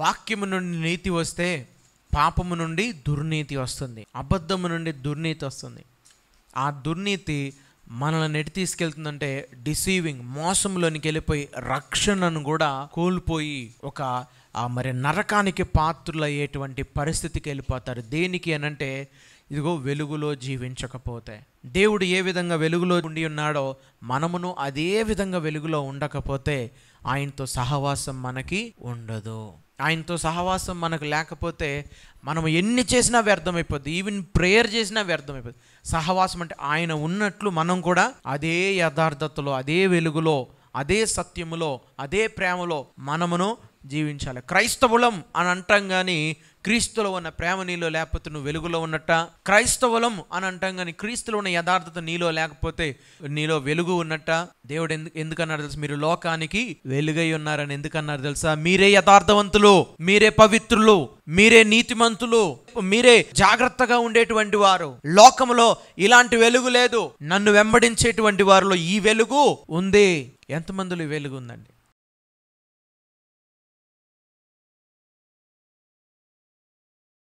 వాక్యము నుండి నీతి వస్తే పాపము నుండి దుర్నీతి వస్తుంది అబద్ధము నుండి దుర్నీతి వస్తుంది ఆ దుర్నీతి మనల్ని నెట్టి తీసుకెళ్తుందంటే డిసీవింగ్ మోసంలోనికి వెళ్ళిపోయి రక్షణను కూడా కోల్పోయి ఒక మరి నరకానికి పాత్రులయ్యేటువంటి పరిస్థితికి వెళ్ళిపోతారు దేనికి అనంటే ఇదిగో వెలుగులో జీవించకపోతే దేవుడు ఏ విధంగా వెలుగులో ఉండి ఉన్నాడో మనమును అదే విధంగా వెలుగులో ఉండకపోతే ఆయనతో సహవాసం మనకి ఉండదు ఆయనతో సహవాసం మనకు లేకపోతే మనం ఎన్ని చేసినా వ్యర్థమైపోద్ది ఈవెన్ ప్రేయర్ చేసినా వ్యర్థమైపోద్ది సహవాసం అంటే ఆయన ఉన్నట్లు మనం కూడా అదే యథార్థతలో అదే వెలుగులో అదే సత్యములో అదే ప్రేమలో మనమును జీవించాలి క్రైస్తవులం అని అంటాం కానీ క్రీస్తులో ఉన్న ప్రేమ నీలో లేకపోతే నువ్వు వెలుగులో ఉన్నట్ట క్రైస్తవులం అని అంటాం కానీ క్రీస్తులో ఉన్న యథార్థత నీలో లేకపోతే నీలో వెలుగు ఉన్నట్ట దేవుడు ఎందుకు ఎందుకన్నారు తెలుసా మీరు లోకానికి వెలుగై ఉన్నారని ఎందుకన్నారు తెలుసా మీరే యథార్థవంతులు మీరే పవిత్రులు మీరే నీతిమంతులు మీరే జాగ్రత్తగా ఉండేటువంటి వారు లోకంలో ఇలాంటి వెలుగు లేదు నన్ను వెంబడించేటువంటి వారిలో ఈ వెలుగు ఉంది ఎంతమందిలో వెలుగు ఉందండి